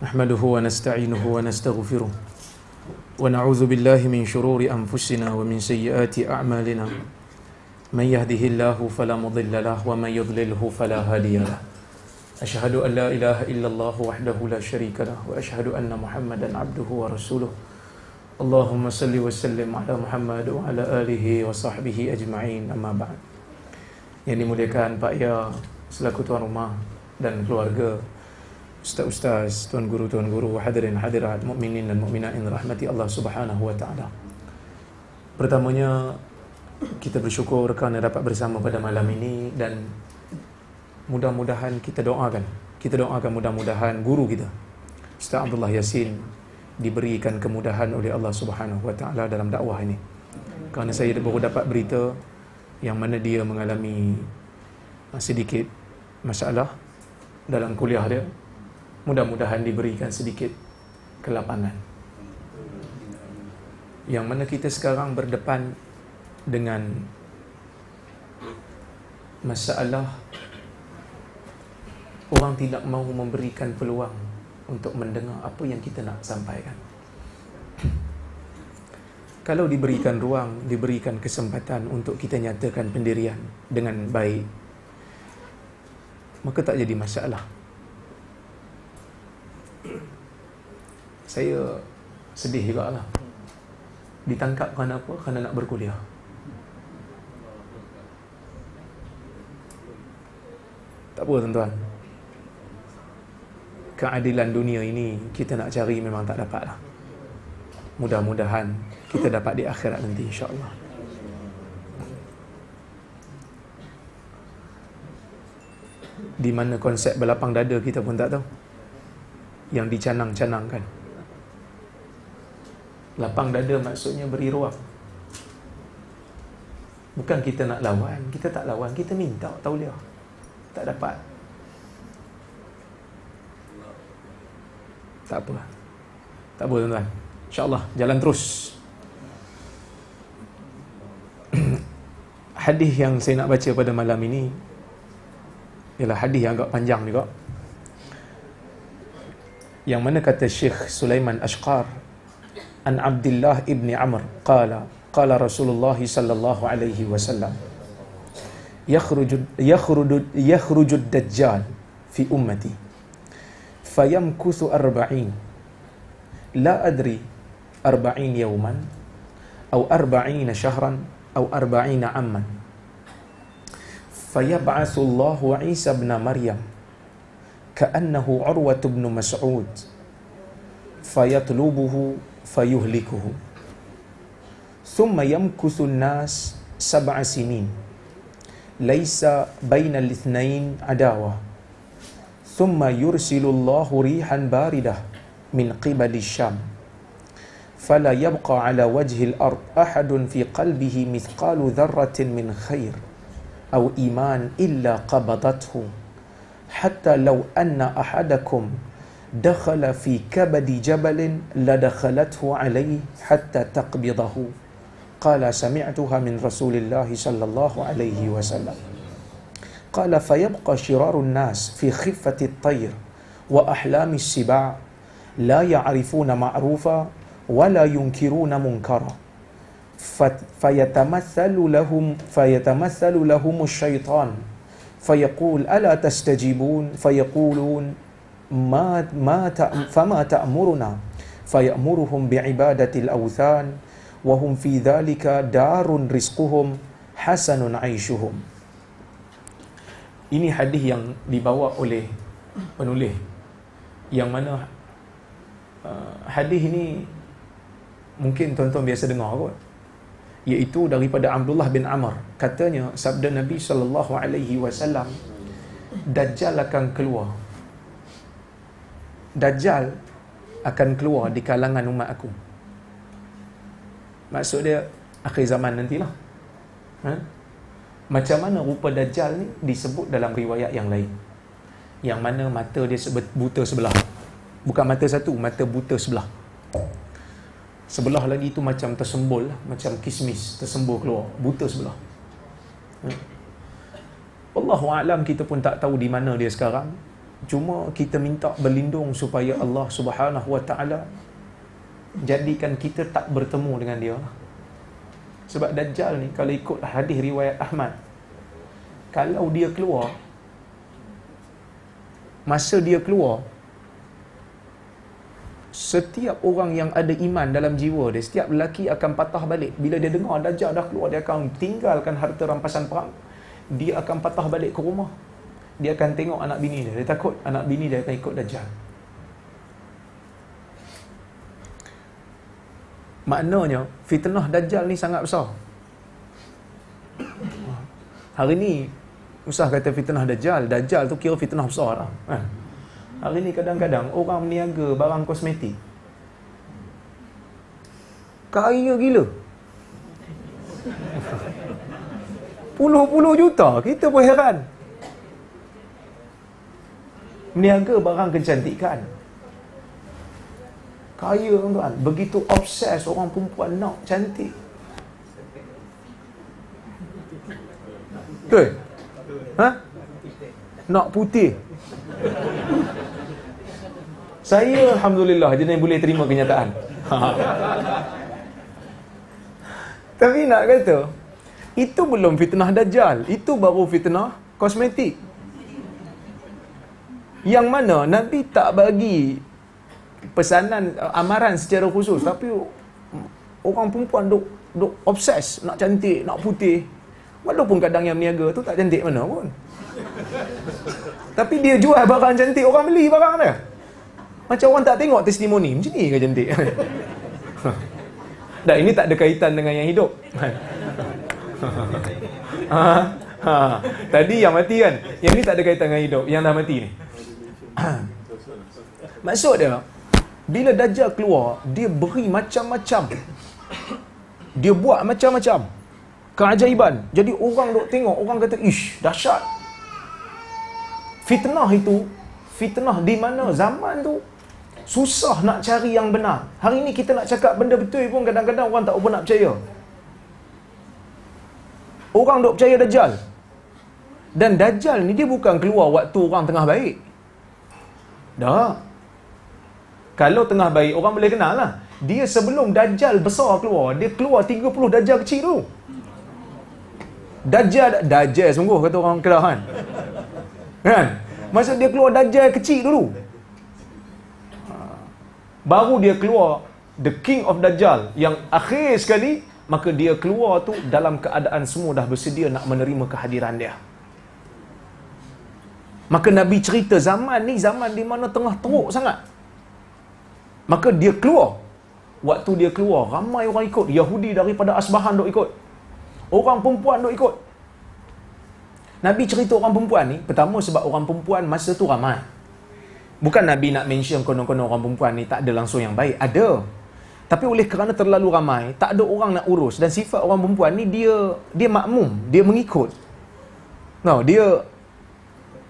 نحمده ونستعينه ونستغفره ونعوذ بالله من شرور انفسنا ومن سيئات اعمالنا من يهده الله فلا مضل له ومن يضلله فلا هادي له اشهد ان لا اله الا الله وحده لا شريك له واشهد ان محمدا عبده ورسوله اللهم صل وسلم على محمد وعلى اله وصحبه اجمعين اما بعد يعني مليكان بايا سلكوا رومان dan keluarga ustaz-ustaz, tuan guru, tuan guru, hadirin, hadirat, mukminin dan mukminat rahmati Allah Subhanahu wa taala. Pertamanya kita bersyukur kerana dapat bersama pada malam ini dan mudah-mudahan kita doakan. Kita doakan mudah-mudahan guru kita Ustaz Abdullah Yasin diberikan kemudahan oleh Allah Subhanahu wa taala dalam dakwah ini. Kerana saya baru dapat berita yang mana dia mengalami ah, sedikit masalah dalam kuliah dia mudah-mudahan diberikan sedikit kelapangan. Yang mana kita sekarang berdepan dengan masalah orang tidak mahu memberikan peluang untuk mendengar apa yang kita nak sampaikan. Kalau diberikan ruang, diberikan kesempatan untuk kita nyatakan pendirian dengan baik, maka tak jadi masalah. saya sedih juga lah ditangkap kerana apa? kerana nak berkuliah tak apa tuan-tuan keadilan dunia ini kita nak cari memang tak dapat lah mudah-mudahan kita dapat di akhirat nanti Insya Allah. di mana konsep berlapang dada kita pun tak tahu yang dicanang-canangkan lapang dada maksudnya beri ruang bukan kita nak lawan kita tak lawan kita minta tahu tauliah tak dapat tak apa tak apa tuan-tuan insyaallah jalan terus hadis yang saya nak baca pada malam ini ialah hadis yang agak panjang juga yang mana kata Syekh Sulaiman Ashqar an Abdullah ibni Amr qala qala Rasulullah sallallahu alaihi wasallam yakhruju yakhruju yakhruju ad-dajjal fi ummati fayamkuthu 40 لا أدري أربعين يوما أو أربعين شهرا أو أربعين عاما فيبعث الله عيسى ابن مريم كأنه عروة بن مسعود فيطلبه فيهلكه ثم يمكث الناس سبع سنين ليس بين الاثنين عداوة ثم يرسل الله ريحا باردة من قبل الشام فلا يبقى على وجه الأرض أحد في قلبه مثقال ذرة من خير أو إيمان إلا قبضته حتى لو أن أحدكم دخل في كبد جبل لدخلته عليه حتى تقبضه قال سمعتها من رسول الله صلى الله عليه وسلم قال فيبقى شرار الناس في خفة الطير وأحلام السباع لا يعرفون معروفا ولا ينكرون منكرا فيتمثل لهم فيتمثل لهم الشيطان فيقول ألا تستجيبون فيقولون ما ما فما تأمرنا فيأمرهم بعبادة الأوثان وهم في ذلك دار رزقهم حسن عيشهم Ini hadis yang dibawa oleh penulis yang mana uh, hadis ini mungkin tuan-tuan biasa dengar kot iaitu daripada Abdullah bin Amr katanya sabda Nabi sallallahu alaihi wasallam dajjal akan keluar dajjal akan keluar di kalangan umat aku maksud dia akhir zaman nantilah ha? macam mana rupa dajjal ni disebut dalam riwayat yang lain yang mana mata dia buta sebelah bukan mata satu mata buta sebelah sebelah lagi tu macam tersembul lah, macam kismis tersembul keluar buta sebelah hmm. Allah alam kita pun tak tahu di mana dia sekarang cuma kita minta berlindung supaya Allah Subhanahu wa taala jadikan kita tak bertemu dengan dia sebab dajjal ni kalau ikut hadis riwayat Ahmad kalau dia keluar masa dia keluar setiap orang yang ada iman dalam jiwa dia setiap lelaki akan patah balik bila dia dengar dajjal dah keluar dia akan tinggalkan harta rampasan perang dia akan patah balik ke rumah dia akan tengok anak bini dia dia takut anak bini dia akan ikut dajjal maknanya fitnah dajjal ni sangat besar hari ni usah kata fitnah dajjal dajjal tu kira fitnah besar dah kan? Hari ni kadang-kadang orang meniaga barang kosmetik. Kaya gila. Puluh-puluh juta, kita pun heran. Meniaga barang kecantikan. Kaya tuan begitu obses orang perempuan nak cantik. tuh, Ha? Nak putih. Saya Alhamdulillah jenis yang boleh terima kenyataan. Tapi nak kata, itu belum fitnah dajjal. Itu baru fitnah kosmetik. Yang mana Nabi tak bagi pesanan eh, amaran secara khusus tapi orang perempuan duk duk obses nak cantik nak putih walaupun kadang yang niaga tu tak cantik mana pun tapi dia jual barang cantik orang beli barang dia macam orang tak tengok testimoni Macam ni ke jentik Dan ini tak ada kaitan dengan yang hidup ah, ha. Tadi yang mati kan Yang ni tak ada kaitan dengan hidup Yang dah mati ni Maksud dia Bila Dajjal keluar Dia beri macam-macam Dia buat macam-macam Keajaiban Jadi orang duk tengok Orang kata Ish dahsyat Fitnah itu Fitnah di mana zaman tu Susah nak cari yang benar. Hari ini kita nak cakap benda betul pun kadang-kadang orang tak pun nak percaya. Orang duk percaya Dajjal. Dan Dajjal ni dia bukan keluar waktu orang tengah baik. Dah. Kalau tengah baik, orang boleh kenal lah. Dia sebelum Dajjal besar keluar, dia keluar 30 Dajjal kecil tu. Dajjal, Dajjal sungguh kata orang kelahan. Kan? Masa dia keluar Dajjal kecil dulu baru dia keluar the king of dajjal yang akhir sekali maka dia keluar tu dalam keadaan semua dah bersedia nak menerima kehadiran dia maka nabi cerita zaman ni zaman di mana tengah teruk sangat maka dia keluar waktu dia keluar ramai orang ikut yahudi daripada asbahan dok ikut orang perempuan dok ikut nabi cerita orang perempuan ni pertama sebab orang perempuan masa tu ramai Bukan Nabi nak mention konon-konon orang perempuan ni tak ada langsung yang baik. Ada. Tapi oleh kerana terlalu ramai, tak ada orang nak urus. Dan sifat orang perempuan ni dia dia makmum. Dia mengikut. No, dia...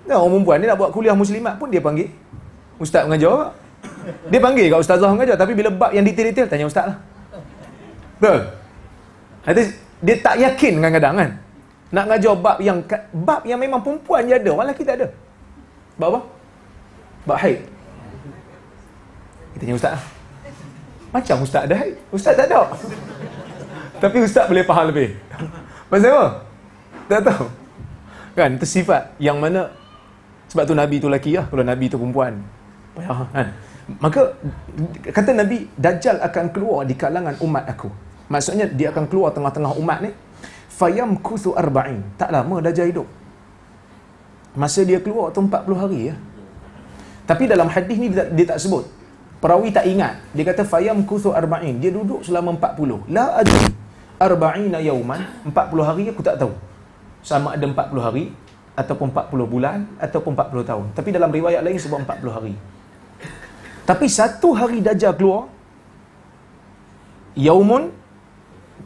No, orang perempuan ni nak buat kuliah muslimat pun dia panggil. Ustaz mengajar Dia panggil kat ustazah mengajar. Tapi bila bab yang detail-detail, tanya ustaz lah. Betul? nanti dia tak yakin dengan kadang kan? Nak ngajar bab yang bab yang memang perempuan je ada. Orang lelaki tak ada. Bab apa? buat haid? Kita tanya ustaz lah. Macam ustaz ada haid? Ustaz tak ada. Tapi ustaz boleh faham lebih. Pasal apa? Tak tahu. Kan, itu sifat yang mana sebab tu Nabi tu lelaki lah. Kalau Nabi tu perempuan. Payah kan? Maka kata Nabi Dajjal akan keluar di kalangan umat aku. Maksudnya dia akan keluar tengah-tengah umat ni. Fayam kusu arba'in. Tak lama Dajjal hidup. Masa dia keluar tu 40 hari ya. Tapi dalam hadis ni dia, dia tak sebut. Perawi tak ingat. Dia kata fayam kuthu arba'in. Dia duduk selama 40. La adri. Arba'ina yauman. 40 hari aku tak tahu. Sama ada 40 hari ataupun 40 bulan ataupun 40 tahun. Tapi dalam riwayat lain sebut 40 hari. Tapi satu hari Dajjal keluar yaumun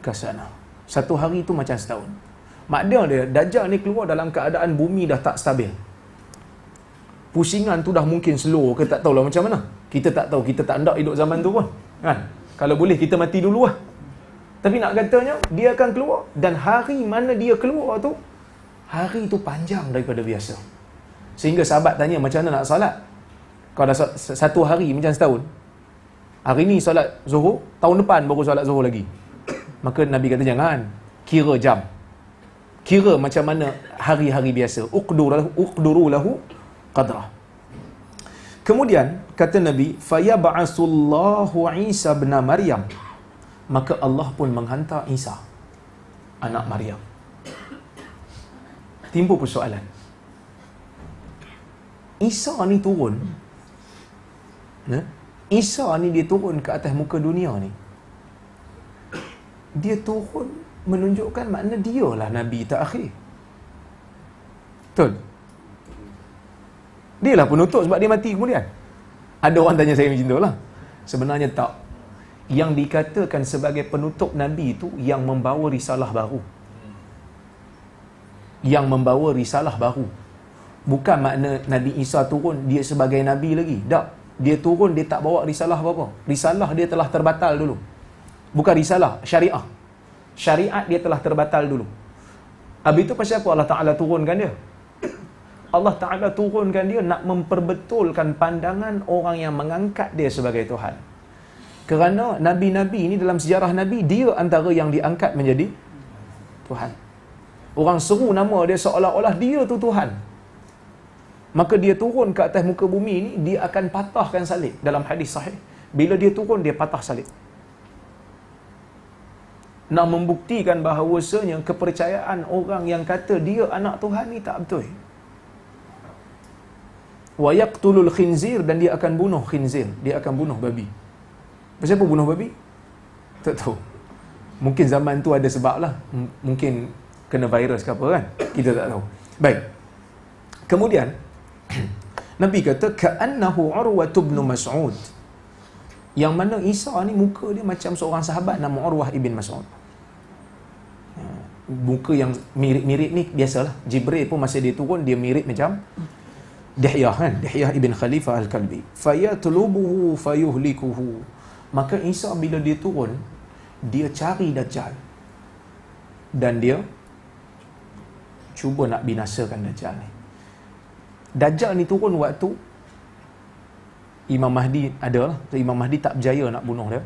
kasana. Satu hari itu macam setahun. Makna dia Dajjal ni keluar dalam keadaan bumi dah tak stabil pusingan tu dah mungkin slow ke tak tahulah macam mana. Kita tak tahu, kita tak nak hidup zaman tu pun. Kan? Kalau boleh kita mati dulu lah. Tapi nak katanya, dia akan keluar dan hari mana dia keluar tu, hari tu panjang daripada biasa. Sehingga sahabat tanya macam mana nak salat. Kalau dah satu hari macam setahun. Hari ni salat zuhur, tahun depan baru salat zuhur lagi. Maka Nabi kata jangan kira jam. Kira macam mana hari-hari biasa. Uqduru lahu, uqduru qadrah. Kemudian kata Nabi, "Fayab'asullahu Isa bin Maryam." Maka Allah pun menghantar Isa anak Maryam. Timbul persoalan. Isa ni turun. Ya? Isa ni dia turun ke atas muka dunia ni. Dia turun menunjukkan makna dialah nabi terakhir. Betul. Dia lah penutup sebab dia mati kemudian. Ada orang tanya saya macam tu lah. Sebenarnya tak. Yang dikatakan sebagai penutup Nabi itu yang membawa risalah baru. Yang membawa risalah baru. Bukan makna Nabi Isa turun, dia sebagai Nabi lagi. Tak. Dia turun, dia tak bawa risalah apa-apa. Risalah dia telah terbatal dulu. Bukan risalah, syariah. Syariat dia telah terbatal dulu. Habis itu pasal apa Allah Ta'ala turunkan dia? Allah Ta'ala turunkan dia nak memperbetulkan pandangan orang yang mengangkat dia sebagai Tuhan. Kerana Nabi-Nabi ini dalam sejarah Nabi, dia antara yang diangkat menjadi Tuhan. Orang seru nama dia seolah-olah dia tu Tuhan. Maka dia turun ke atas muka bumi ini, dia akan patahkan salib dalam hadis sahih. Bila dia turun, dia patah salib. Nak membuktikan bahawasanya kepercayaan orang yang kata dia anak Tuhan ni tak betul wa yaqtulul khinzir dan dia akan bunuh khinzir dia akan bunuh babi apa bunuh babi tak tahu mungkin zaman tu ada sebab lah M- mungkin kena virus ke apa kan kita tak tahu baik kemudian Nabi kata ka'annahu urwah ibn mas'ud yang mana Isa ni muka dia macam seorang sahabat nama Urwah ibn Mas'ud ha, muka yang mirip-mirip ni biasalah Jibril pun masa dia turun dia mirip macam Dihyah kan? Dihyah ibn Khalifah Al-Kalbi. Faya tulubuhu fayuhlikuhu. Maka Isa bila dia turun, dia cari Dajjal. Dan dia cuba nak binasakan Dajjal ni. Dajjal ni turun waktu Imam Mahdi ada lah. Imam Mahdi tak berjaya nak bunuh dia.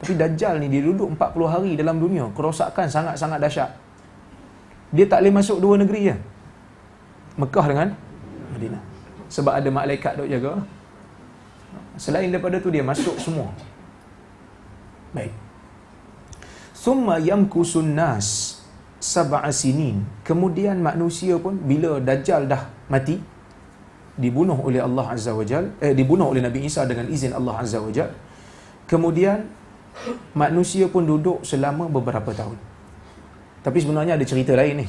Tapi Dajjal ni dia duduk 40 hari dalam dunia. Kerosakan sangat-sangat dahsyat. Dia tak boleh masuk dua negeri je. Ya. Mekah dengan Madinah sebab ada malaikat dok jaga selain daripada tu dia masuk semua baik summa yamkusun nas sab'a sinin kemudian manusia pun bila dajjal dah mati dibunuh oleh Allah azza wajal eh dibunuh oleh Nabi Isa dengan izin Allah azza wajal kemudian manusia pun duduk selama beberapa tahun tapi sebenarnya ada cerita lain ni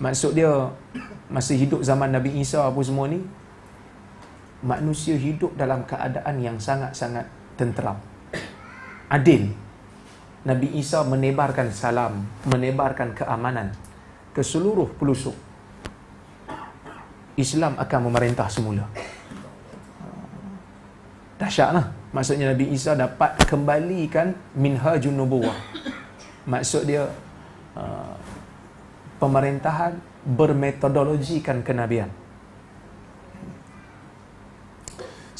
Maksud dia masih hidup zaman Nabi Isa apa semua ni manusia hidup dalam keadaan yang sangat-sangat tenteram. Adil. Nabi Isa menebarkan salam, menebarkan keamanan ke seluruh pelusuk. Islam akan memerintah semula. Dahsyatlah. Maksudnya Nabi Isa dapat kembalikan minhajun nubuwah. Maksud dia uh, pemerintahan bermetodologikan kenabian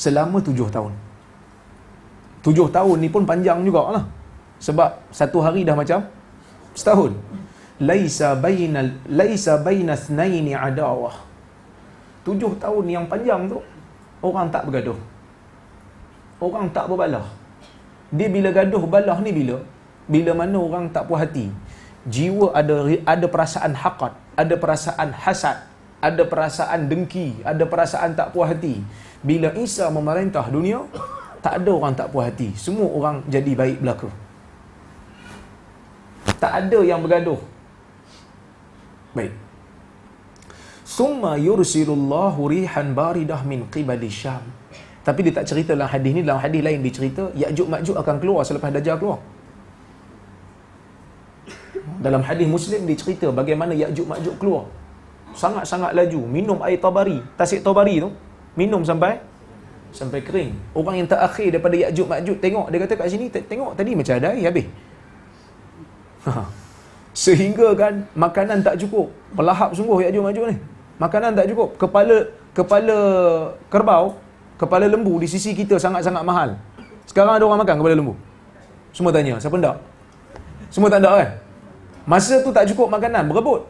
selama tujuh tahun tujuh tahun ni pun panjang juga lah sebab satu hari dah macam setahun laisa bainal laisa bainasnaini adawah tujuh tahun yang panjang tu orang tak bergaduh orang tak berbalah dia bila gaduh balah ni bila bila mana orang tak puas hati jiwa ada ada perasaan haqad, ada perasaan hasad, ada perasaan dengki, ada perasaan tak puas hati. Bila Isa memerintah dunia, tak ada orang tak puas hati. Semua orang jadi baik belaka. Tak ada yang bergaduh. Baik. Summa yursilullahu rihan baridah min qibali Syam. Tapi dia tak cerita dalam hadis ni, dalam hadis lain dia cerita, Ya'juk Ma'juk akan keluar selepas Dajjal keluar. Dalam hadis Muslim dia bagaimana Ya'juj Ma'juj keluar. Sangat-sangat laju minum air Tabari, Tasik Tabari tu. Minum sampai sampai kering. Orang yang terakhir daripada Ya'juj Ma'juj tengok dia kata kat sini tengok tadi macam ada air habis. Ha. Sehingga kan makanan tak cukup. Melahap sungguh Ya'juj Ma'juj ni. Makanan tak cukup. Kepala kepala kerbau, kepala lembu di sisi kita sangat-sangat mahal. Sekarang ada orang makan kepala lembu. Semua tanya, siapa ndak? Semua tak ndak kan? Masa tu tak cukup makanan, berebut.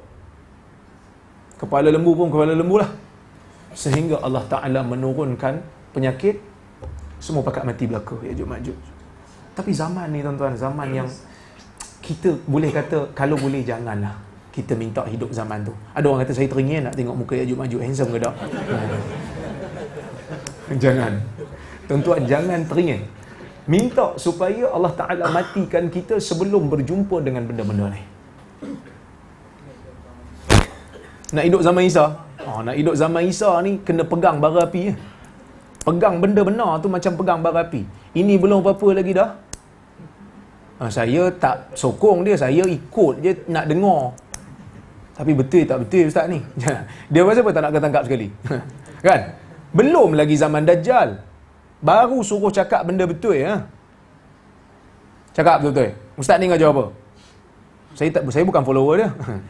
Kepala lembu pun kepala lembu lah. Sehingga Allah Ta'ala menurunkan penyakit, semua pakat mati belaka, ya jub maju. Tapi zaman ni tuan-tuan, zaman yang kita boleh kata, kalau boleh janganlah kita minta hidup zaman tu. Ada orang kata saya teringin nak tengok muka ya, Yajub maju, handsome ke tak? jangan. Tuan-tuan jangan teringin. Minta supaya Allah Ta'ala matikan kita sebelum berjumpa dengan benda-benda ni. Nak hidup zaman Isa? Oh, nak hidup zaman Isa ni kena pegang bara api je. Ya. Pegang benda benar tu macam pegang bara api. Ini belum apa-apa lagi dah. Ha, saya tak sokong dia, saya ikut je nak dengar. Tapi betul tak betul ustaz ni? Dia pasal apa tak nak ketangkap sekali? kan? Belum lagi zaman Dajjal. Baru suruh cakap benda betul ya. Cakap betul-betul. Ustaz ni nak jawab apa? Saya tak saya bukan follower dia.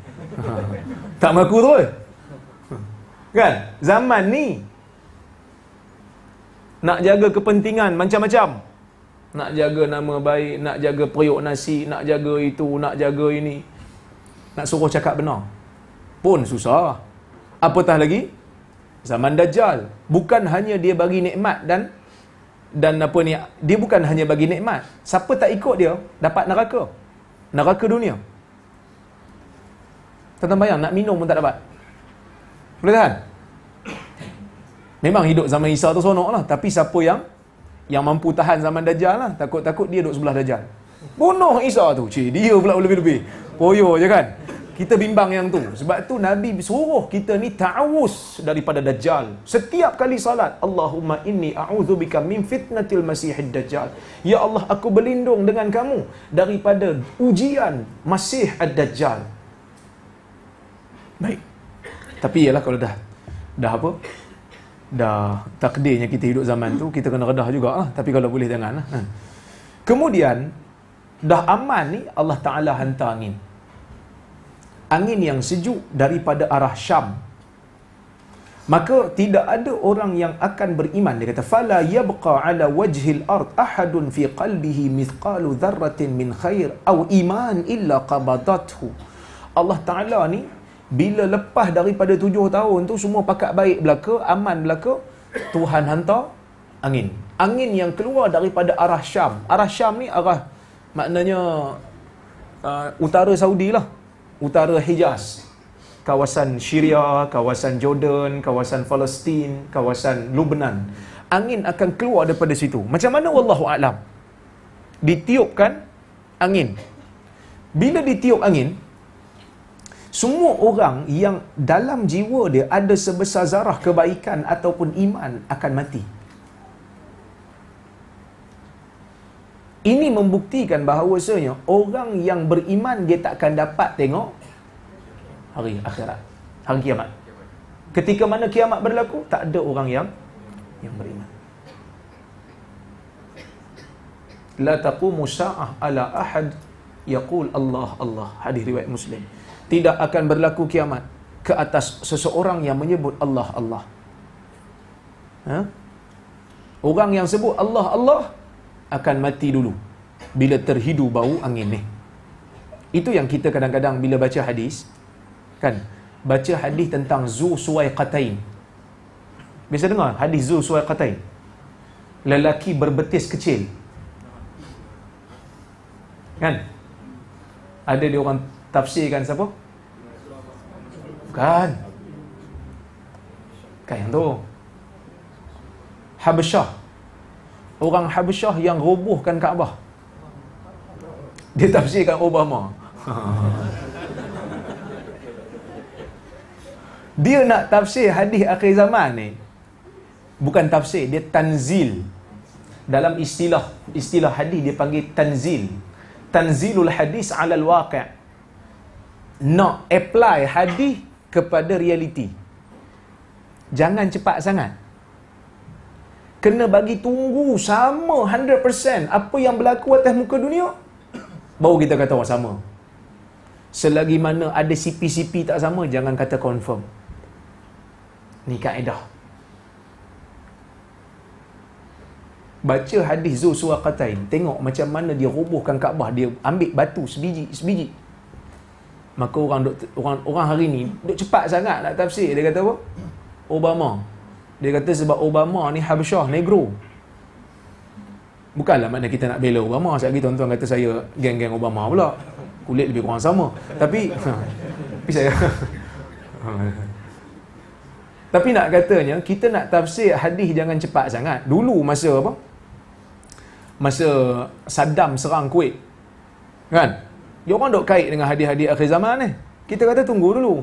tak mengaku terus. Kan? Zaman ni nak jaga kepentingan macam-macam. Nak jaga nama baik, nak jaga periuk nasi, nak jaga itu, nak jaga ini. Nak suruh cakap benar. Pun susah. Apatah lagi? Zaman Dajjal. Bukan hanya dia bagi nikmat dan dan apa ni, dia bukan hanya bagi nikmat. Siapa tak ikut dia, dapat neraka. Neraka dunia. Tentang bayang nak minum pun tak dapat. Boleh tahan? Memang hidup zaman Isa tu seronok lah. Tapi siapa yang yang mampu tahan zaman Dajjal lah. Takut-takut dia duduk sebelah Dajjal. Bunuh Isa tu. Cik, dia pula lebih-lebih. Poyo je kan? Kita bimbang yang tu. Sebab tu Nabi suruh kita ni ta'awus daripada Dajjal. Setiap kali salat, Allahumma inni a'udzubika min fitnatil masihid Dajjal. Ya Allah, aku berlindung dengan kamu daripada ujian Masih Ad-Dajjal. Baik. Tapi ialah kalau dah dah apa? Dah takdirnya kita hidup zaman tu kita kena redah juga lah. Tapi kalau boleh jangan lah. Kan? Kemudian dah aman ni Allah Taala hantar angin. Angin yang sejuk daripada arah Syam. Maka tidak ada orang yang akan beriman dia kata fala yabqa ala wajhil ard ahadun fi qalbihi mithqalu dharratin min khair aw iman illa qabadathu. Allah Taala ni bila lepas daripada tujuh tahun tu semua pakat baik belaka, aman belaka, Tuhan hantar angin. Angin yang keluar daripada arah Syam. Arah Syam ni arah maknanya uh, utara Saudi lah. Utara Hijaz. Kawasan Syria, kawasan Jordan, kawasan Palestin, kawasan Lubnan. Angin akan keluar daripada situ. Macam mana wallahu alam? Ditiupkan angin. Bila ditiup angin, semua orang yang dalam jiwa dia ada sebesar zarah kebaikan ataupun iman akan mati. Ini membuktikan bahawa bahawasanya orang yang beriman dia takkan dapat tengok hari akhirat, hari kiamat. Ketika mana kiamat berlaku, tak ada orang yang yang beriman. La taqumu sa'ah ala ahad yaqul Allah Allah hadis riwayat Muslim tidak akan berlaku kiamat ke atas seseorang yang menyebut Allah Allah. Ha? Orang yang sebut Allah Allah akan mati dulu bila terhidu bau angin ni. Itu yang kita kadang-kadang bila baca hadis kan baca hadis tentang zu suai qatain. Biasa dengar hadis zu suai qatain. Lelaki berbetis kecil. Kan? Ada dia orang tafsirkan siapa? Bukan. Bukan yang tu. Habsyah. Orang Habsyah yang rubuhkan Kaabah. Dia tafsirkan Obama. dia nak tafsir hadis akhir zaman ni. Bukan tafsir, dia tanzil. Dalam istilah istilah hadis dia panggil tanzil. Tanzilul hadis alal waqi'. Nak apply hadis kepada realiti. Jangan cepat sangat. Kena bagi tunggu sama 100% apa yang berlaku atas muka dunia, baru kita kata orang sama. Selagi mana ada CP-CP tak sama, jangan kata confirm. Ni kaedah. Baca hadis Zul Suwakatain. Tengok macam mana dia rubuhkan Kaabah. Dia ambil batu sebiji, sebiji maka orang dok orang orang hari ni dok cepat sangat nak tafsir dia kata apa Obama dia kata sebab Obama ni Habsyah negro Bukanlah mana kita nak bela Obama Sekejap lagi tuan-tuan kata saya geng-geng Obama pula Kulit lebih kurang sama Tapi Tapi saya Tapi nak katanya Kita nak tafsir hadis jangan cepat sangat Dulu masa apa Masa Saddam serang Kuwait Kan dia orang duk kait dengan hadis-hadis akhir zaman ni. Kita kata tunggu dulu.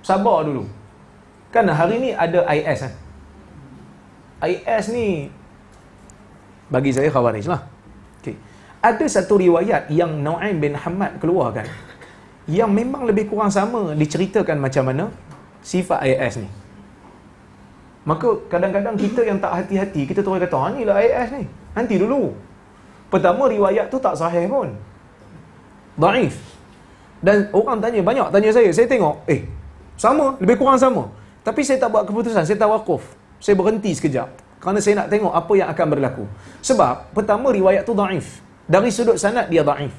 Sabar dulu. Kan hari ni ada IS kan. Eh? IS ni bagi saya khawarij lah. Okay. Ada satu riwayat yang Nu'aim bin Hamad keluarkan yang memang lebih kurang sama diceritakan macam mana sifat IS ni. Maka kadang-kadang kita yang tak hati-hati, kita terus kata, ha ni lah IS ni. Nanti dulu. Pertama, riwayat tu tak sahih pun daif. Dan orang tanya, banyak tanya saya. Saya tengok, eh, sama, lebih kurang sama. Tapi saya tak buat keputusan, saya tak wakuf. Saya berhenti sekejap. Kerana saya nak tengok apa yang akan berlaku. Sebab, pertama, riwayat tu daif. Dari sudut sanat, dia daif.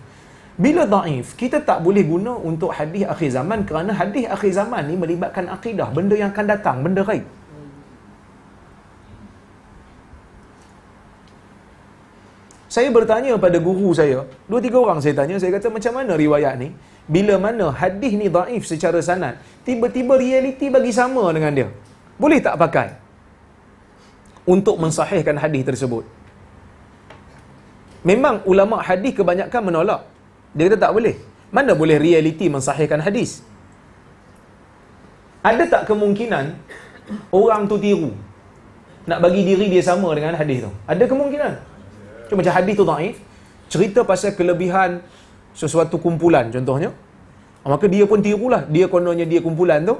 Bila daif, kita tak boleh guna untuk hadis akhir zaman kerana hadis akhir zaman ni melibatkan akidah, benda yang akan datang, benda raib. Saya bertanya pada guru saya, dua tiga orang saya tanya, saya kata macam mana riwayat ni? Bila mana hadis ni daif secara sanad, tiba-tiba realiti bagi sama dengan dia. Boleh tak pakai? Untuk mensahihkan hadis tersebut. Memang ulama hadis kebanyakan menolak. Dia kata tak boleh. Mana boleh realiti mensahihkan hadis? Ada tak kemungkinan orang tu tiru? Nak bagi diri dia sama dengan hadis tu? Ada kemungkinan? Cuma macam hadis tu daif, cerita pasal kelebihan sesuatu kumpulan contohnya. Ah, maka dia pun tirulah, dia kononnya dia kumpulan tu,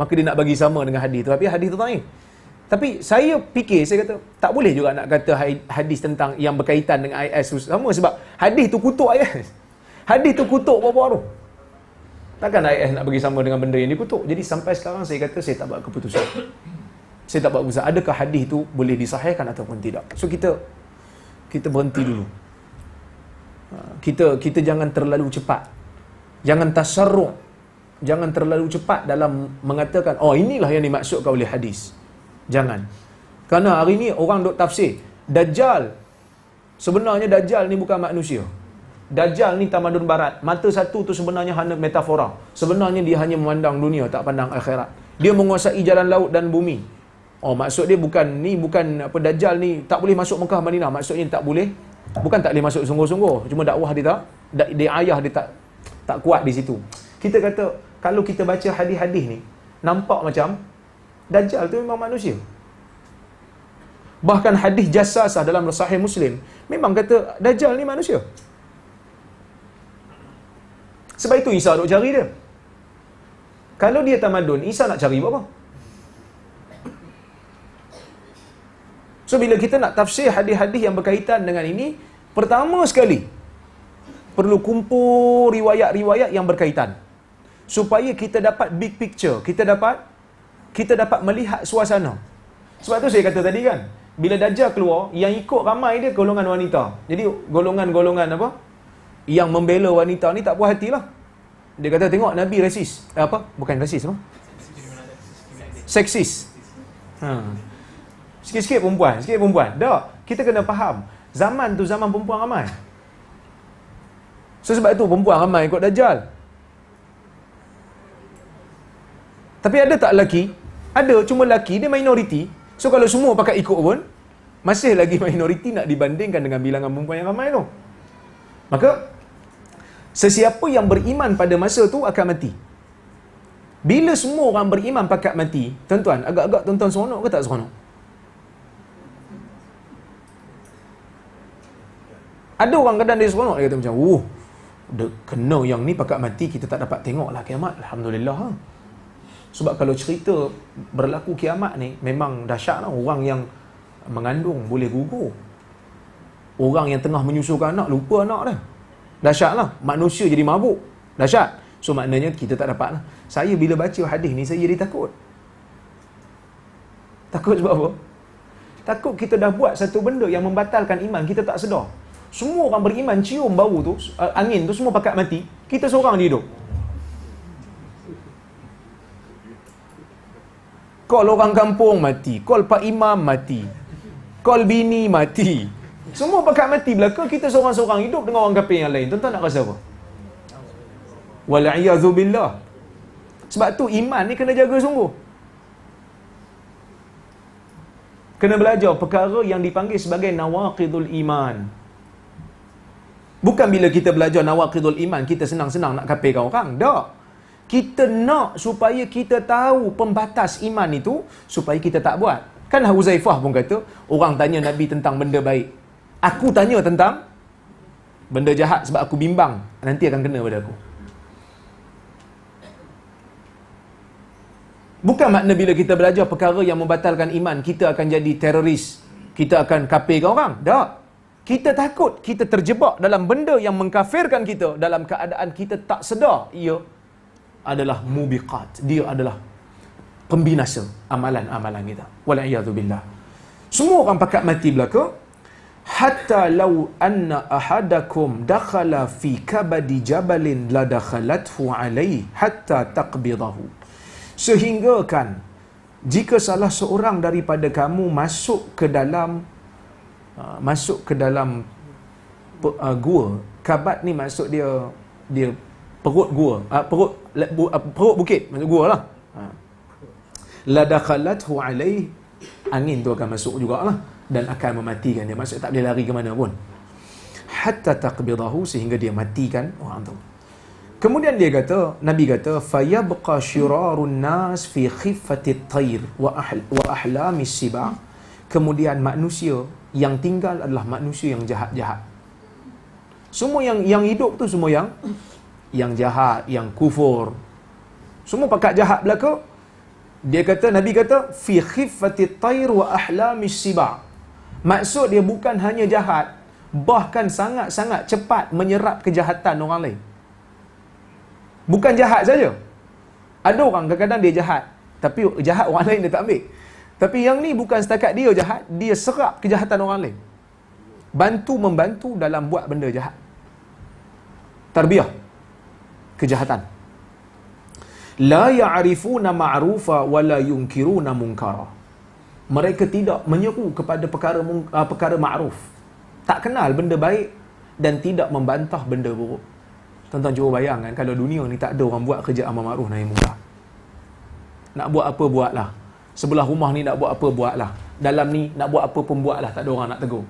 maka dia nak bagi sama dengan hadis tu. Tapi hadis tu daif. Tapi saya fikir, saya kata, tak boleh juga nak kata hadis tentang yang berkaitan dengan IS tu sama sebab hadis tu kutuk IS. Hadis tu kutuk apa-apa tu. Takkan IS nak bagi sama dengan benda yang dikutuk. Jadi sampai sekarang saya kata, saya tak buat keputusan. Saya tak buat keputusan. Adakah hadis tu boleh disahihkan ataupun tidak? So kita kita berhenti dulu. Kita kita jangan terlalu cepat. Jangan tasarruk. Jangan terlalu cepat dalam mengatakan, oh inilah yang dimaksudkan oleh hadis. Jangan. karena hari ini orang dok tafsir. Dajjal. Sebenarnya Dajjal ni bukan manusia. Dajjal ni tamadun barat. Mata satu tu sebenarnya hanya metafora. Sebenarnya dia hanya memandang dunia, tak pandang akhirat. Dia menguasai jalan laut dan bumi. Oh maksud dia bukan ni bukan apa dajjal ni tak boleh masuk Mekah Madinah maksudnya tak boleh bukan tak boleh masuk sungguh-sungguh cuma dakwah dia tak da, dia ayah dia tak tak kuat di situ. Kita kata kalau kita baca hadis-hadis ni nampak macam dajal tu memang manusia. Bahkan hadis jasasah dalam sahih Muslim memang kata dajal ni manusia. Sebab itu Isa duk cari dia. Kalau dia tamadun, Isa nak cari buat apa? So bila kita nak tafsir hadis-hadis yang berkaitan dengan ini, pertama sekali perlu kumpul riwayat-riwayat yang berkaitan supaya kita dapat big picture, kita dapat kita dapat melihat suasana. Sebab tu saya kata tadi kan, bila dajjal keluar, yang ikut ramai dia golongan wanita. Jadi golongan-golongan apa? Yang membela wanita ni tak puas hatilah. Dia kata tengok Nabi rasis. Eh, apa? Bukan rasis apa? Seksis. Hmm. Sikit-sikit perempuan, sikit perempuan. Tak. Kita kena faham. Zaman tu zaman perempuan ramai. So sebab itu perempuan ramai ikut Dajjal. Tapi ada tak lelaki? Ada, cuma lelaki dia minoriti. So kalau semua pakai ikut pun, masih lagi minoriti nak dibandingkan dengan bilangan perempuan yang ramai tu. Maka, sesiapa yang beriman pada masa tu akan mati. Bila semua orang beriman pakat mati, tuan-tuan, agak-agak tuan-tuan seronok ke tak seronok? Ada orang kadang dia seronok dia kata macam, uh, the kena yang ni pakat mati kita tak dapat tengok lah kiamat. Alhamdulillah." Ha? Sebab kalau cerita berlaku kiamat ni memang dahsyat lah orang yang mengandung boleh gugur. Orang yang tengah menyusukan anak lupa anak dah. Dahsyat Manusia jadi mabuk. Dahsyat. So maknanya kita tak dapat lah. Saya bila baca hadis ni saya jadi takut. Takut sebab apa? Takut kita dah buat satu benda yang membatalkan iman kita tak sedar. Semua orang beriman cium bau tu, angin tu semua pakat mati, kita seorang dia hidup. Kol orang kampung mati, kol pak imam mati, kol bini mati. Semua pakat mati belaka, kita seorang-seorang hidup dengan orang kafir yang lain. Tuan-tuan nak rasa apa? Wal'iyadhu billah. Sebab tu iman ni kena jaga sungguh. Kena belajar perkara yang dipanggil sebagai nawaqidul iman. Bukan bila kita belajar nawaqidul iman, kita senang-senang nak kapirkan orang. Tak. Kita nak supaya kita tahu pembatas iman itu supaya kita tak buat. Kan Huzaifah pun kata, orang tanya Nabi tentang benda baik. Aku tanya tentang benda jahat sebab aku bimbang. Nanti akan kena pada aku. Bukan makna bila kita belajar perkara yang membatalkan iman, kita akan jadi teroris. Kita akan kapirkan orang. Tak kita takut kita terjebak dalam benda yang mengkafirkan kita dalam keadaan kita tak sedar ia adalah mubiqat dia adalah pembinasa amalan-amalan kita walaiyadu billah semua orang pakat mati belaka hatta law anna ahadakum dakhala fi kabadi jabalin la dakhalathu alayhi hatta taqbidahu sehingga kan jika salah seorang daripada kamu masuk ke dalam Ah, masuk ke dalam uh, gua kabat ni masuk dia dia perut gua uh, perut perut bukit masuk gua lah la dakhalathu alaih angin tu akan masuk jugalah dan akan mematikan dia masuk tak boleh lari ke mana pun hatta taqbidahu sehingga dia matikan orang tu kemudian dia kata nabi kata fayabqa shirarun nas fi khiffati tayr wa ahl wa ahlamis sibah kemudian manusia yang tinggal adalah manusia yang jahat-jahat. Semua yang yang hidup tu semua yang yang jahat, yang kufur. Semua pakat jahat belaka. Dia kata Nabi kata fi khiffati tayr wa ahlami siba. Maksud dia bukan hanya jahat, bahkan sangat-sangat cepat menyerap kejahatan orang lain. Bukan jahat saja. Ada orang kadang-kadang dia jahat, tapi jahat orang lain dia tak ambil. Tapi yang ni bukan setakat dia jahat, dia serap kejahatan orang lain. Bantu-membantu dalam buat benda jahat. Tarbiyah. Kejahatan. La ya'rifuna ma'rufa wa la yunkiruna munkara. Mereka tidak menyeru kepada perkara ah, perkara ma'ruf. Tak kenal benda baik dan tidak membantah benda buruk. Tuan-tuan cuba bayangkan kalau dunia ni tak ada orang buat kerja amal ma'ruf nahi munkar. Nak buat apa buatlah. Sebelah rumah ni nak buat apa, buatlah. Dalam ni nak buat apa pun buatlah. Tak ada orang nak tegur.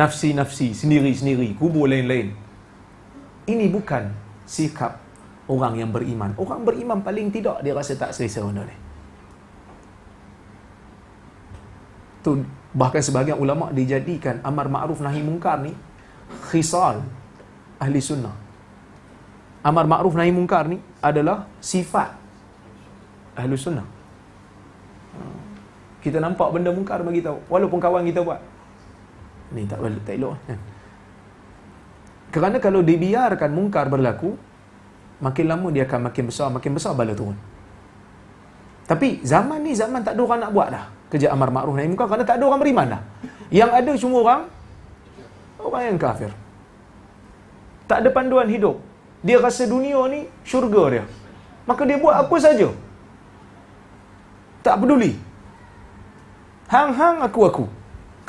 Nafsi-nafsi, sendiri-sendiri, kubur lain-lain. Ini bukan sikap orang yang beriman. Orang beriman paling tidak dia rasa tak selesa benda ni. Tu, bahkan sebahagian ulama dijadikan amar ma'ruf nahi mungkar ni khisal ahli sunnah. Amar ma'ruf nahi mungkar ni adalah sifat ahli sunnah. Kita nampak benda mungkar bagi tahu walaupun kawan kita buat. Ni tak boleh tak elok eh. Kerana kalau dibiarkan mungkar berlaku, makin lama dia akan makin besar, makin besar bala turun. Tapi zaman ni zaman tak ada orang nak buat dah. Kerja amar makruh naik muka kerana tak ada orang beriman dah. Yang ada semua orang, orang yang kafir. Tak ada panduan hidup. Dia rasa dunia ni syurga dia. Maka dia buat apa saja tak peduli. Hang-hang aku-aku.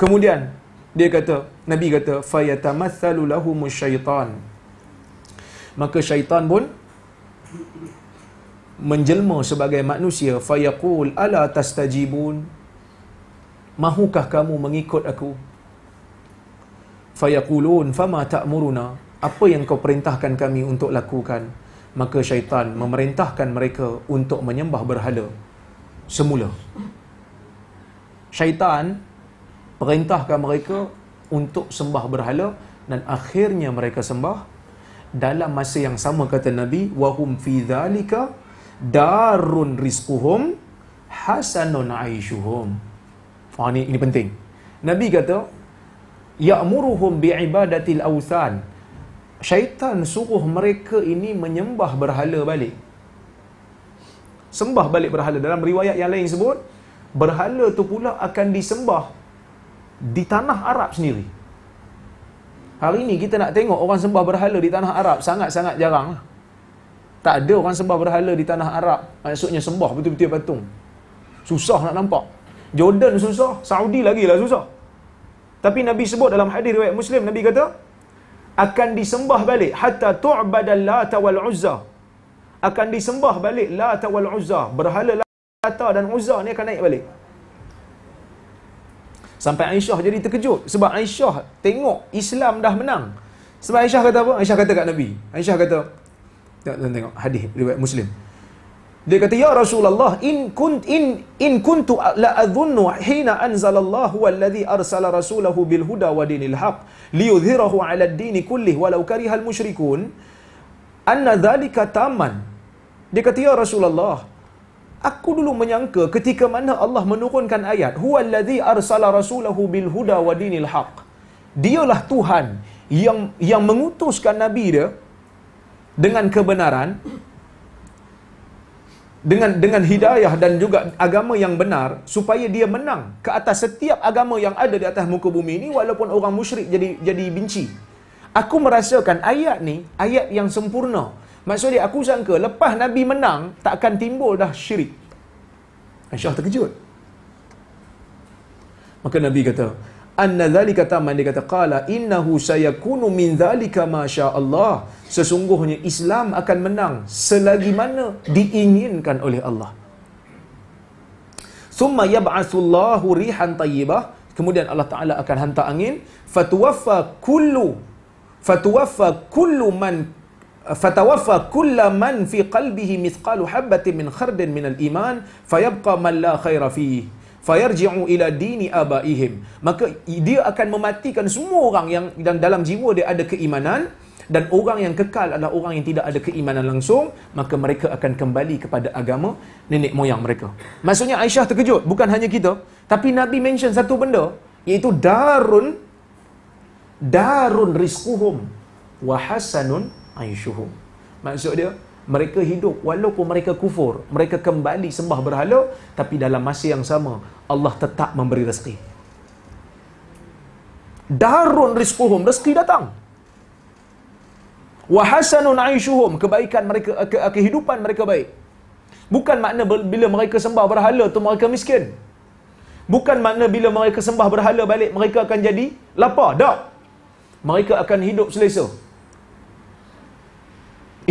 Kemudian, dia kata, Nabi kata, فَيَتَمَثَّلُ لَهُمُ syaitan. Maka syaitan pun, menjelma sebagai manusia, فَيَقُولْ أَلَا تَسْتَجِبُونَ Mahukah kamu mengikut aku? Fayaqulun fama ta'muruna Apa yang kau perintahkan kami untuk lakukan Maka syaitan memerintahkan mereka untuk menyembah berhala semula. Syaitan perintahkan mereka untuk sembah berhala dan akhirnya mereka sembah dalam masa yang sama kata Nabi wahum fi dhalika darun rizquhum hasanun aishuhum. Oh, ah, ini, ini penting. Nabi kata ya'muruhum ibadatil awthan. Syaitan suruh mereka ini menyembah berhala balik sembah balik berhala. Dalam riwayat yang lain sebut, berhala tu pula akan disembah di tanah Arab sendiri. Hari ini kita nak tengok orang sembah berhala di tanah Arab sangat-sangat jarang. Lah. Tak ada orang sembah berhala di tanah Arab. Maksudnya sembah betul-betul patung. Susah nak nampak. Jordan susah, Saudi lagi lah susah. Tapi Nabi sebut dalam hadis riwayat Muslim, Nabi kata, akan disembah balik hatta tu'badallata wal uzza akan disembah balik Lata wal Uzza. Berhala ta dan Uzza ni akan naik balik. Sampai Aisyah jadi terkejut sebab Aisyah tengok Islam dah menang. Sebab Aisyah kata apa? Aisyah kata kat Nabi. Aisyah kata tengok, tengok, tengok hadis riwayat Muslim. Dia kata ya Rasulullah in kunt in in kuntu la adhunnu hina anzalallahu alladhi arsala rasulahu bil huda wa dinil haq liyudhirahu ala ad-din kullih walau kariha al-mushrikun anna dhalika taman dia kata, Ya Rasulullah, aku dulu menyangka ketika mana Allah menurunkan ayat, Huwallazi arsala rasulahu bilhuda wa dinil haq. Dialah Tuhan yang yang mengutuskan Nabi dia dengan kebenaran, dengan dengan hidayah dan juga agama yang benar supaya dia menang ke atas setiap agama yang ada di atas muka bumi ini walaupun orang musyrik jadi jadi benci. Aku merasakan ayat ni ayat yang sempurna. Maksudnya aku sangka lepas Nabi menang tak akan timbul dah syirik. Aisyah terkejut. Maka Nabi kata, "Anna zalika tamman dia kata qala innahu sayakunu min zalika ma sya Allah." Sesungguhnya Islam akan menang selagi mana diinginkan oleh Allah. Summa yab'atsullahu rihan tayyibah, kemudian Allah Taala akan hantar angin, fatuwaffa kullu fatuwaffa kullu man فتوفى كل من في قلبه مثقال حبة من خرد من الإيمان فيبقى من la khaira fihi, fayarji'u ila dini abaihim maka dia akan mematikan semua orang yang dan dalam jiwa dia ada keimanan dan orang yang kekal adalah orang yang tidak ada keimanan langsung maka mereka akan kembali kepada agama nenek moyang mereka maksudnya Aisyah terkejut bukan hanya kita tapi Nabi mention satu benda iaitu darun darun rizquhum wa hasanun ya'ishuhu. Maksud dia, mereka hidup walaupun mereka kufur, mereka kembali sembah berhala, tapi dalam masa yang sama, Allah tetap memberi rezeki. Darun rizquhum, rezeki datang. Wahasanun aishuhum, kebaikan mereka, ke, kehidupan mereka baik. Bukan makna bila mereka sembah berhala tu mereka miskin. Bukan makna bila mereka sembah berhala balik mereka akan jadi lapar. dak. Mereka akan hidup selesa.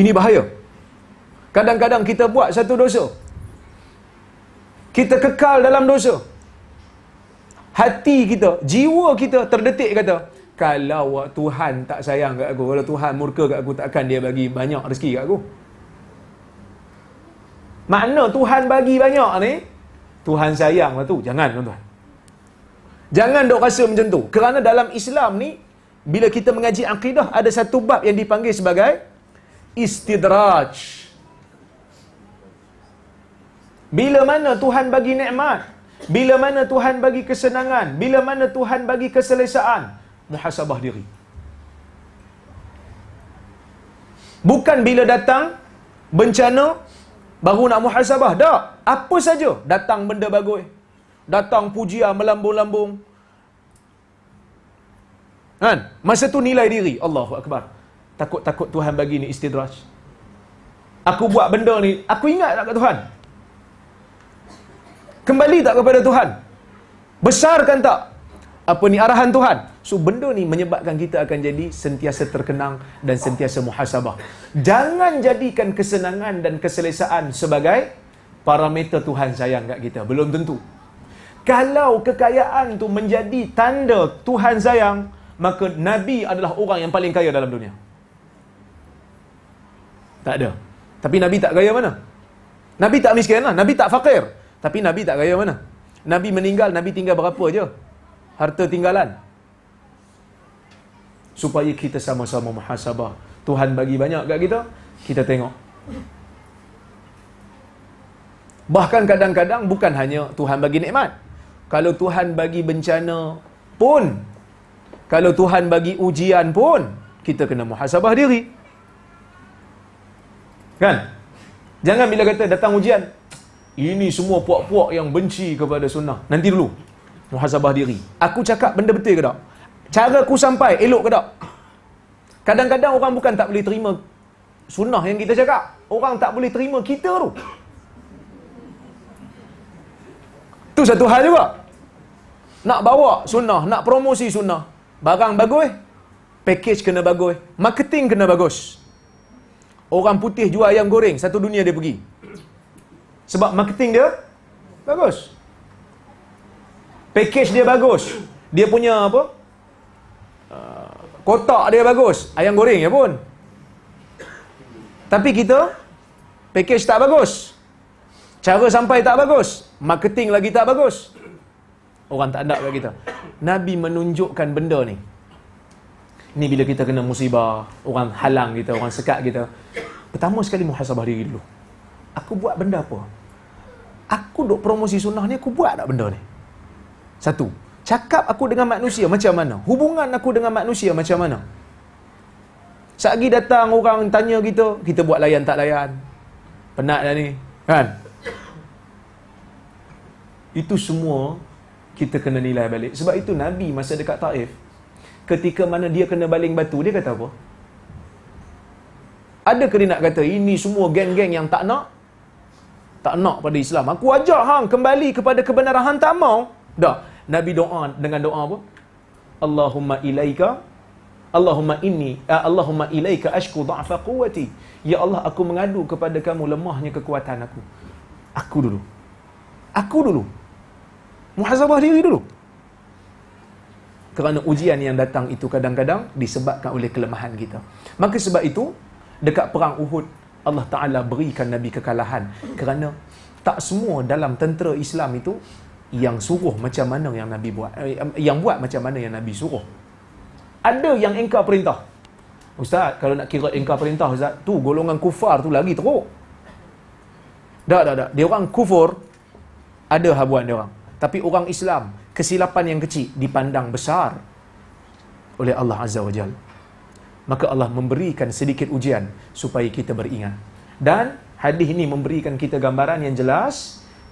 Ini bahaya. Kadang-kadang kita buat satu dosa. Kita kekal dalam dosa. Hati kita, jiwa kita terdetik kata, kalau Tuhan tak sayang kat aku, kalau Tuhan murka kat aku, takkan dia bagi banyak rezeki kat aku. Mana Tuhan bagi banyak ni, Tuhan sayang lah tu. Jangan tuan-tuan. Jangan dok rasa macam tu. Kerana dalam Islam ni, bila kita mengaji akidah, ada satu bab yang dipanggil sebagai istidraj. Bila mana Tuhan bagi nikmat? Bila mana Tuhan bagi kesenangan? Bila mana Tuhan bagi keselesaan? Muhasabah diri. Bukan bila datang bencana baru nak muhasabah. Tak. Apa saja datang benda bagoi, Datang pujian melambung-lambung. Kan? Masa tu nilai diri. Allahu Akbar takut-takut Tuhan bagi ni istidraj. Aku buat benda ni, aku ingat tak kat Tuhan? Kembali tak kepada Tuhan? Besarkan tak? Apa ni arahan Tuhan? So benda ni menyebabkan kita akan jadi sentiasa terkenang dan sentiasa muhasabah. Jangan jadikan kesenangan dan keselesaan sebagai parameter Tuhan sayang kat kita. Belum tentu. Kalau kekayaan tu menjadi tanda Tuhan sayang, maka Nabi adalah orang yang paling kaya dalam dunia. Tak ada. Tapi Nabi tak kaya mana? Nabi tak miskin lah. Nabi tak fakir. Tapi Nabi tak kaya mana? Nabi meninggal, Nabi tinggal berapa je? Harta tinggalan. Supaya kita sama-sama muhasabah. Tuhan bagi banyak kat kita, kita tengok. Bahkan kadang-kadang bukan hanya Tuhan bagi nikmat. Kalau Tuhan bagi bencana pun, kalau Tuhan bagi ujian pun, kita kena muhasabah diri. Kan? Jangan bila kata datang ujian, ini semua puak-puak yang benci kepada sunnah. Nanti dulu. Muhasabah diri. Aku cakap benda betul ke tak? Cara aku sampai elok ke tak? Kadang-kadang orang bukan tak boleh terima sunnah yang kita cakap. Orang tak boleh terima kita tu. Tu satu hal juga. Nak bawa sunnah, nak promosi sunnah. Barang bagus. Package kena bagus. Marketing kena bagus orang putih jual ayam goreng, satu dunia dia pergi. Sebab marketing dia bagus. Package dia bagus. Dia punya apa? Ah, kotak dia bagus, ayam goreng ya pun. Tapi kita package tak bagus. Cara sampai tak bagus, marketing lagi tak bagus. Orang tak nak kat kita. Nabi menunjukkan benda ni. Ni bila kita kena musibah, orang halang kita, orang sekat kita. Pertama sekali muhasabah diri dulu. Aku buat benda apa? Aku duk promosi sunnah ni, aku buat tak benda ni? Satu. Cakap aku dengan manusia macam mana? Hubungan aku dengan manusia macam mana? Sagi datang orang tanya kita, kita buat layan tak layan. Penat dah ni. Kan? Itu semua kita kena nilai balik. Sebab itu Nabi masa dekat Taif, ketika mana dia kena baling batu, dia kata apa? Ada ke dia nak kata, ini semua geng-geng yang tak nak? Tak nak pada Islam. Aku ajak hang kembali kepada kebenaran hang tak mau. Dah. Nabi doa dengan doa apa? Allahumma ilaika Allahumma inni uh, Allahumma ilaika ashku dha'fa quwwati. Ya Allah aku mengadu kepada kamu lemahnya kekuatan aku. Aku dulu. Aku dulu. Muhasabah diri dulu kerana ujian yang datang itu kadang-kadang disebabkan oleh kelemahan kita. Maka sebab itu dekat perang Uhud Allah Taala berikan Nabi kekalahan kerana tak semua dalam tentera Islam itu yang suruh macam mana yang Nabi buat eh, yang buat macam mana yang Nabi suruh. Ada yang Engkau perintah. Ustaz, kalau nak kira Engkau perintah Ustaz, tu golongan kufar tu lagi teruk. Tak, tak, tak. Dia orang kufur, ada habuan dia orang. Tapi orang Islam, kesilapan yang kecil dipandang besar oleh Allah Azza wa Jal. Maka Allah memberikan sedikit ujian supaya kita beringat. Dan hadis ini memberikan kita gambaran yang jelas,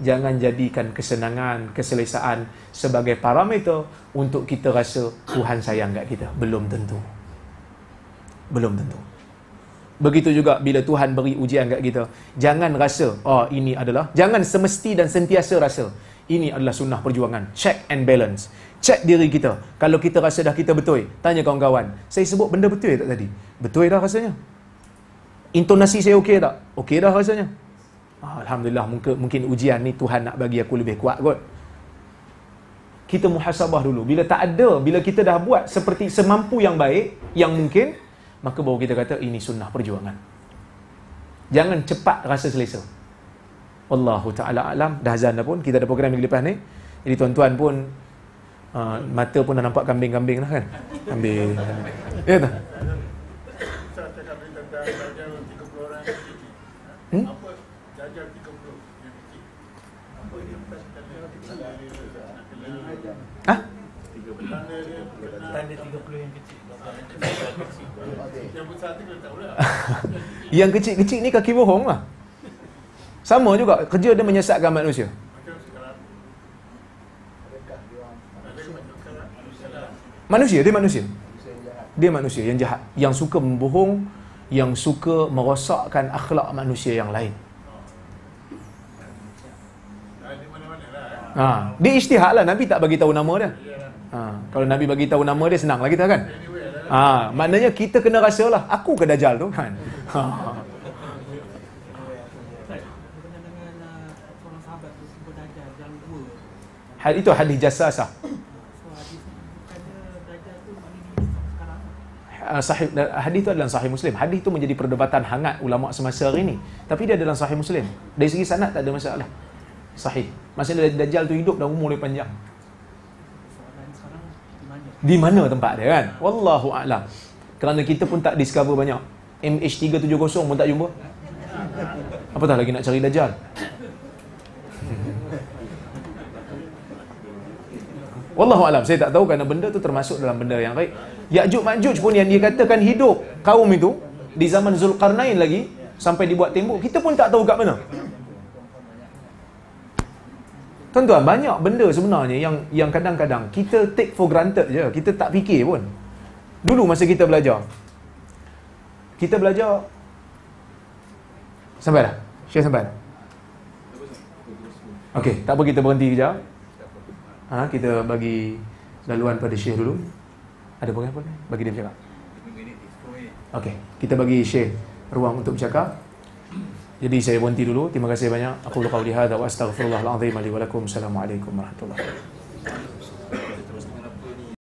jangan jadikan kesenangan, keselesaan sebagai parameter untuk kita rasa Tuhan sayang tak kita. Belum tentu. Belum tentu. Begitu juga bila Tuhan beri ujian kat kita, jangan rasa, oh ini adalah, jangan semesti dan sentiasa rasa, ini adalah sunnah perjuangan. Check and balance. Check diri kita. Kalau kita rasa dah kita betul, tanya kawan-kawan. Saya sebut benda betul tak tadi? Betul dah rasanya. Intonasi saya okey tak? Okey dah rasanya. Ah, Alhamdulillah mungkin, mungkin ujian ni Tuhan nak bagi aku lebih kuat kot. Kita muhasabah dulu. Bila tak ada, bila kita dah buat seperti semampu yang baik, yang mungkin, maka baru kita kata ini sunnah perjuangan. Jangan cepat rasa selesa. Allahu Ta'ala alam Dah azan dah pun Kita ada program minggu lepas ni Jadi tuan-tuan pun uh, Mata pun dah nampak kambing-kambing lah kan Kambing Ya tak? Hmm? Lah. Yang kecil-kecil ni kaki bohong lah. Sama juga kerja dia menyesatkan manusia. Manusia dia manusia. Dia manusia yang jahat, yang suka membohong, yang suka merosakkan akhlak manusia yang lain. Ha, dia ijtihad lah Nabi tak bagi tahu nama dia. Ha, kalau Nabi bagi tahu nama dia lagi kita kan. Ha, maknanya kita kena rasalah aku ke dajal tu kan. Ha. Hal itu ah, hadis jasasah. sahih hadis itu adalah sahih muslim hadis itu menjadi perdebatan hangat ulama semasa hari ini tapi dia adalah sahih muslim dari segi sanad tak ada masalah sahih Masih ada dajjal tu hidup dan umur dia panjang di mana tempat dia kan wallahu alam kerana kita pun tak discover banyak MH370 pun tak jumpa apatah lagi nak cari dajjal Wallahu alam saya tak tahu kerana benda tu termasuk dalam benda yang baik. Yakjuj Majuj pun yang dia katakan hidup kaum itu di zaman Zulkarnain lagi sampai dibuat tembok, kita pun tak tahu kat mana. Tuan-tuan, banyak benda sebenarnya yang yang kadang-kadang kita take for granted je, kita tak fikir pun. Dulu masa kita belajar. Kita belajar sampai dah. Syekh sampai. Okey, tak apa kita berhenti kejap. Ha, kita bagi laluan pada Syekh dulu. Ada boleh apa? Bagi dia bercakap. Okay, kita bagi Syekh ruang untuk bercakap. Jadi saya berhenti dulu. Terima kasih banyak. Aku lu qauli hadza wa astaghfirullah alazim warahmatullahi wabarakatuh.